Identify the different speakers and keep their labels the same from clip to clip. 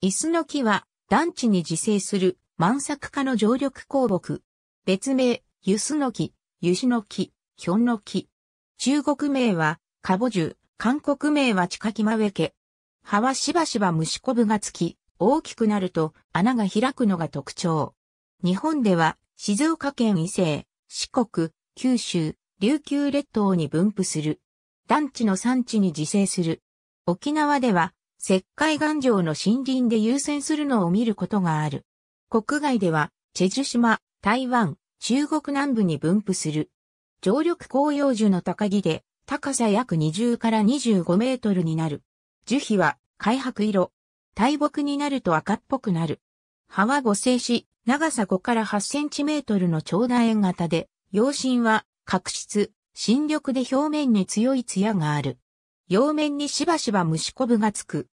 Speaker 1: 椅子の木は団地に自生する満作家の常緑鉱木。別名、ユスの木、ユシの木、ヒョンの木。中国名は、カボジュ、韓国名はチカキマウェケ。葉はしばしば虫こぶがつき、大きくなると穴が開くのが特徴。日本では、静岡県伊勢、四国、九州、琉球列島に分布する。団地の産地に自生する。沖縄では、石灰岩城の森林で優先するのを見ることがある。国外では、チェジュ島、台湾、中国南部に分布する。常緑紅葉樹の高木で、高さ約20から25メートルになる。樹皮は、灰白色。大木になると赤っぽくなる。葉は五星し、長さ5から8センチメートルの長楕円型で、葉芯は、角質、新緑で表面に強い艶がある。葉面にしばしば虫こぶがつく。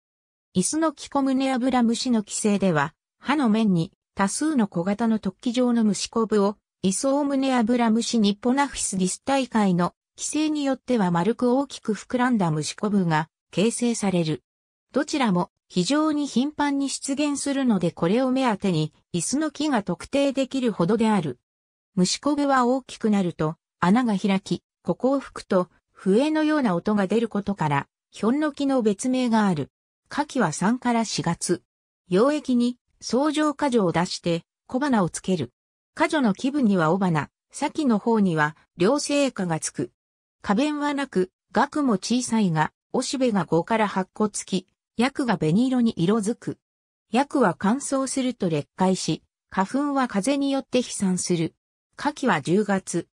Speaker 1: 椅子の木小胸油虫の規制では、歯の面に多数の小型の突起状の虫コブを、イソオムネアブラムシニポナフィスディス大会の規制によっては丸く大きく膨らんだ虫コブが形成される。どちらも非常に頻繁に出現するのでこれを目当てに椅子の木が特定できるほどである。虫コブは大きくなると穴が開き、ここを吹くと笛のような音が出ることから、ヒョンの木の別名がある。夏季は3から4月。溶液に相乗果樹を出して小花をつける。果樹の気分には尾花、先の方には両生花がつく。花弁はなく、額も小さいが、おしべが5から8個つき、薬が紅色に色づく。薬は乾燥すると劣化し、花粉は風によって飛散する。夏季は10月。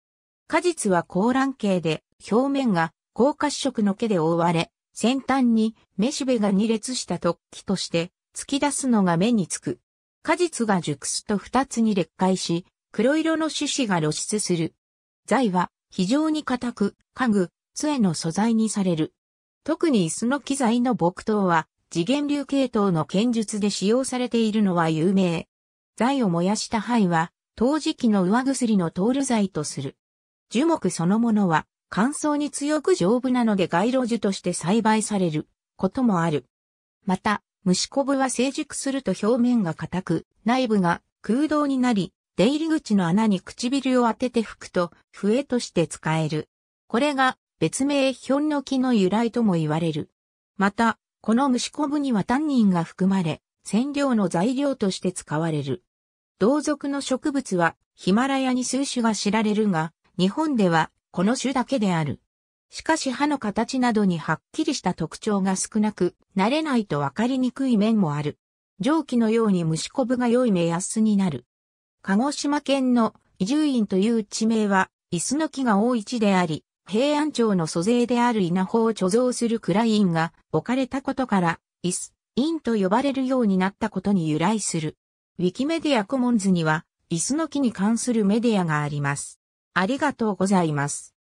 Speaker 1: 果実は高卵形で、表面が高褐色の毛で覆われ、先端にめしべが2列した突起として突き出すのが目につく。果実が熟すと2つに裂化し、黒色の種子が露出する。材は非常に硬く、家具、杖の素材にされる。特に椅子の機材の木刀は、次元流系統の剣術で使用されているのは有名。材を燃やした灰は、陶磁器の上薬の通る材とする。樹木そのものは、乾燥に強く丈夫なので街路樹として栽培されることもある。また、虫こぶは成熟すると表面が硬く、内部が空洞になり、出入り口の穴に唇を当てて吹くと、笛として使える。これが別名ヒョンの木の由来とも言われる。また、この虫こぶにはタンニンが含まれ、染料の材料として使われる。同族の植物はヒマラヤに数種が知られるが、日本ではこの種だけである。しかし歯の形などにはっきりした特徴が少なく、慣れないとわかりにくい面もある。蒸気のように虫こぶが良い目安になる。鹿児島県の伊住院という地名は、椅子の木が多い地であり、平安町の租税である稲穂を貯蔵するイ院が置かれたことから、椅子、院と呼ばれるようになったことに由来する。ウィキメディアコモンズには、椅子の木に関するメディアがあります。ありがとうございます。